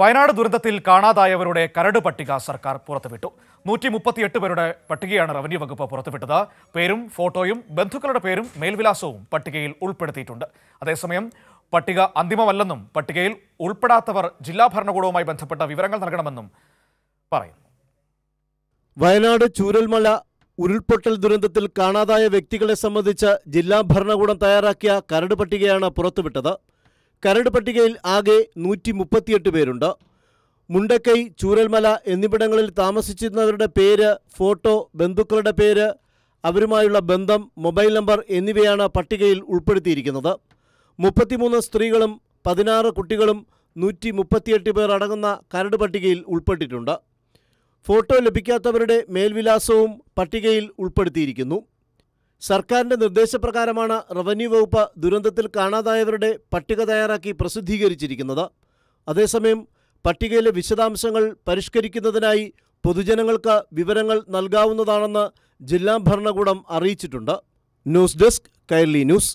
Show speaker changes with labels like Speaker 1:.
Speaker 1: വയനാട് ദുരന്തത്തിൽ കാണാതായവരുടെ കരട് പട്ടിക സർക്കാർ പുറത്തുവിട്ടു നൂറ്റി മുപ്പത്തിയെട്ട് പേരുടെ പട്ടികയാണ് റവന്യൂ വകുപ്പ് പുറത്തുവിട്ടത് പേരും ഫോട്ടോയും ബന്ധുക്കളുടെ പേരും മേൽവിലാസവും പട്ടികയിൽ ഉൾപ്പെടുത്തിയിട്ടുണ്ട് അതേസമയം പട്ടിക അന്തിമമല്ലെന്നും പട്ടികയിൽ ഉൾപ്പെടാത്തവർ ജില്ലാ ഭരണകൂടവുമായി ബന്ധപ്പെട്ട വിവരങ്ങൾ നൽകണമെന്നും പറയുന്നു വയനാട്
Speaker 2: ചൂരൽമല ഉരുൾപൊട്ടൽ ദുരന്തത്തിൽ കാണാതായ വ്യക്തികളെ സംബന്ധിച്ച് ജില്ലാ ഭരണകൂടം തയ്യാറാക്കിയ കരട് പട്ടികയാണ് പുറത്തുവിട്ടത് കരട് പട്ടികയിൽ ആകെ നൂറ്റി മുപ്പത്തിയെട്ട് പേരുണ്ട് മുണ്ടക്കൈ ചൂരൽമല എന്നിവിടങ്ങളിൽ താമസിച്ചിരുന്നവരുടെ പേര് ഫോട്ടോ ബന്ധുക്കളുടെ പേര് അവരുമായുള്ള ബന്ധം മൊബൈൽ നമ്പർ എന്നിവയാണ് പട്ടികയിൽ ഉൾപ്പെടുത്തിയിരിക്കുന്നത് മുപ്പത്തിമൂന്ന് സ്ത്രീകളും പതിനാറ് കുട്ടികളും നൂറ്റി മുപ്പത്തിയെട്ട് പേർ അടങ്ങുന്ന കരട് പട്ടികയിൽ ഉൾപ്പെട്ടിട്ടുണ്ട് ഫോട്ടോ ലഭിക്കാത്തവരുടെ മേൽവിലാസവും പട്ടികയിൽ ഉൾപ്പെടുത്തിയിരിക്കുന്നു സർക്കാരിന്റെ നിർദ്ദേശപ്രകാരമാണ് റവന്യൂ വകുപ്പ് ദുരന്തത്തിൽ കാണാതായവരുടെ പട്ടിക തയ്യാറാക്കി പ്രസിദ്ധീകരിച്ചിരിക്കുന്നത് അതേസമയം പട്ടികയിലെ വിശദാംശങ്ങൾ പരിഷ്കരിക്കുന്നതിനായി പൊതുജനങ്ങൾക്ക് വിവരങ്ങൾ നൽകാവുന്നതാണെന്ന് ജില്ലാ ഭരണകൂടം അറിയിച്ചിട്ടുണ്ട് ന്യൂസ് ഡെസ്ക് കൈർലി ന്യൂസ്